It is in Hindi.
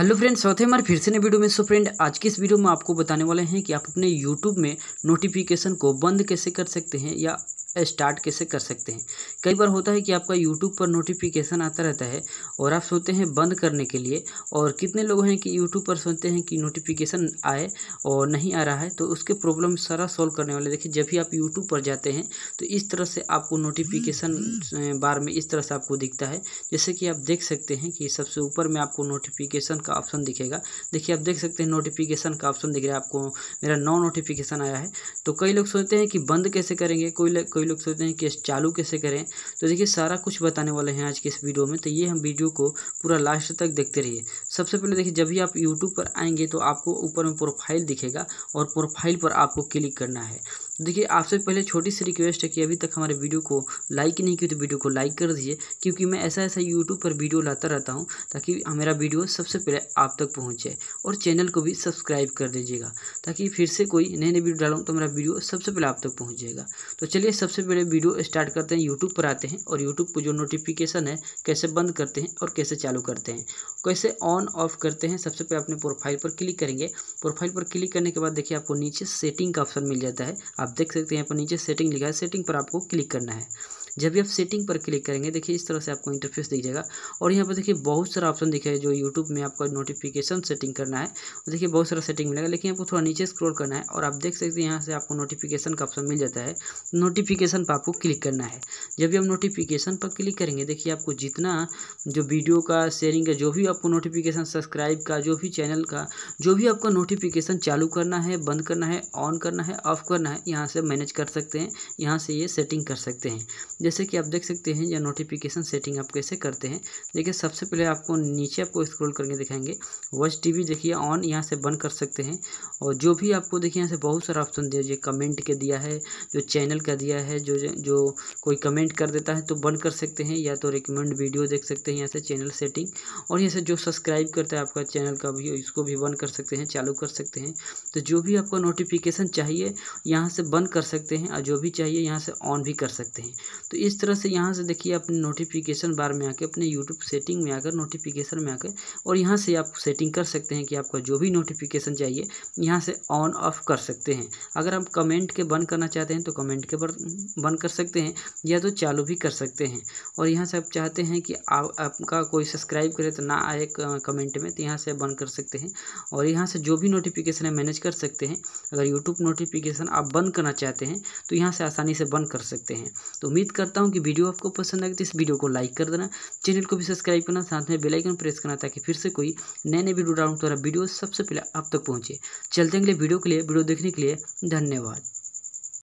हेलो फ्रेंड्स चौथे हमारे फिर से नए वीडियो में सो फ्रेंड आज की इस वीडियो में आपको बताने वाले हैं कि आप अपने यूट्यूब में नोटिफिकेशन को बंद कैसे कर सकते हैं या स्टार्ट कैसे कर सकते हैं कई बार होता है कि आपका यूट्यूब पर नोटिफिकेशन आता रहता है और आप सोचते हैं बंद करने के लिए और कितने लोग हैं कि यूट्यूब पर सोचते हैं कि नोटिफिकेशन आए और नहीं आ रहा है तो उसके प्रॉब्लम सारा सॉल्व करने वाले देखिए जब भी आप यूट्यूब पर जाते हैं तो इस तरह से आपको नोटिफिकेशन बार में इस तरह से आपको दिखता है जैसे कि आप देख सकते हैं कि सबसे ऊपर में आपको नोटिफिकेशन का ऑप्शन दिखेगा देखिए आप देख सकते हैं नोटिफिकेशन का ऑप्शन दिख रहा है आपको मेरा नो नोटिफिकेशन आया है तो कई लोग सोचते हैं कि बंद कैसे करेंगे कोई कई लोग सोचते हैं कि चालू कैसे करें तो देखिए सारा कुछ बताने वाले हैं आज के इस वीडियो में तो ये हम वीडियो को पूरा लास्ट तक देखते रहिए सबसे पहले देखिए जब भी आप यूट्यूब पर आएंगे तो आपको ऊपर में प्रोफाइल दिखेगा और प्रोफाइल पर आपको क्लिक करना है देखिए आपसे पहले छोटी सी रिक्वेस्ट है कि अभी तक हमारे वीडियो को लाइक नहीं की तो वीडियो को लाइक कर दीजिए क्योंकि मैं ऐसा ऐसा यूट्यूब पर वीडियो लाता रहता हूँ ताकि मेरा वीडियो सबसे पहले आप तक पहुँचे और चैनल को भी सब्सक्राइब कर दीजिएगा ताकि फिर से कोई नए नए वीडियो डालूँ तो मेरा वीडियो सबसे पहले आप तक पहुँच जाएगा तो चलिए सब सबसे पहले वीडियो स्टार्ट करते हैं यूट्यूब पर आते हैं और यूट्यूब पर जो नोटिफिकेशन है कैसे बंद करते हैं और कैसे चालू करते हैं कैसे ऑन ऑफ करते हैं सबसे पहले अपने प्रोफाइल पर क्लिक करेंगे प्रोफाइल पर क्लिक करने के बाद देखिए आपको नीचे सेटिंग का ऑप्शन मिल जाता है आप देख सकते हैं यहाँ पर नीचे सेटिंग लिखा है सेटिंग पर आपको क्लिक करना है जब भी आप सेटिंग पर क्लिक करेंगे देखिए इस तरह से आपको इंटरफेस दिख जाएगा और यहाँ पर देखिए बहुत सारा ऑप्शन दिख है जो यूट्यूब में आपको नोटिफिकेशन सेटिंग करना है देखिए बहुत सारा सेटिंग मिलेगा लेकिन आपको थोड़ा नीचे स्क्रॉल करना है और आप देख सकते हैं यहाँ से आपको नोटिफिकेशन का ऑप्शन मिल जाता है नोटिफिकेशन नोटिफिकेशन पर आपको क्लिक करना है जब भी हम नोटिफिकेशन पर क्लिक करेंगे देखिए आपको जितना जो वीडियो का शेयरिंग का जो भी आपको नोटिफिकेशन सब्सक्राइब का जो भी चैनल का जो भी आपका नोटिफिकेशन चालू करना है बंद करना है ऑन करना है ऑफ करना है यहाँ से मैनेज कर सकते हैं यहाँ से ये सेटिंग कर सकते हैं जैसे कि आप देख सकते हैं या नोटिफिकेशन सेटिंग आप कैसे करते हैं देखिए सबसे पहले आपको नीचे आपको स्क्रॉल करके दिखाएंगे वॉच टीवी देखिए ऑन यहाँ से बंद कर सकते हैं और जो भी आपको देखिए यहाँ से बहुत सारा ऑप्शन दिया कमेंट के दिया है जो चैनल का दिया है है जो जो कोई कमेंट कर देता है तो बंद कर सकते हैं या तो रिकमेंड वीडियो देख सकते हैं यहाँ से चैनल सेटिंग और यहाँ से जो सब्सक्राइब करता है आपका चैनल का भी इसको भी बंद कर सकते हैं चालू कर सकते हैं तो जो भी आपको नोटिफिकेशन चाहिए यहाँ से बंद कर सकते हैं और जो भी चाहिए यहाँ से ऑन भी कर सकते हैं तो इस तरह से यहाँ से देखिए अपने नोटिफिकेशन बार में आकर अपने यूट्यूब सेटिंग में आकर नोटिफिकेशन में आकर और यहाँ से आप सेटिंग कर सकते हैं कि आपका जो भी नोटिफिकेशन चाहिए यहाँ से ऑन ऑफ कर सकते हैं अगर आप कमेंट के बंद करना चाहते हैं तो कमेंट के पर बंद कर सकते हैं या तो चालू भी कर सकते हैं और यहाँ से आप चाहते हैं कि आप आपका कोई सब्सक्राइब करे तो ना आए कमेंट में तो यहाँ से बंद कर सकते हैं और यहाँ से जो भी नोटिफिकेशन है मैनेज कर सकते हैं अगर यूट्यूब नोटिफिकेशन आप बंद करना चाहते हैं तो यहाँ से आसानी से बंद कर सकते हैं तो उम्मीद करता हूँ कि वीडियो आपको पसंद आए तो इस वीडियो को लाइक कर देना चैनल को भी सब्सक्राइब करना साथ में बेलाइकन प्रेस करना ताकि फिर से कोई नए नए वीडियो डाउन द्वारा वीडियो सबसे पहले आप तक पहुँचे चलते अगले वीडियो के लिए वीडियो देखने के लिए धन्यवाद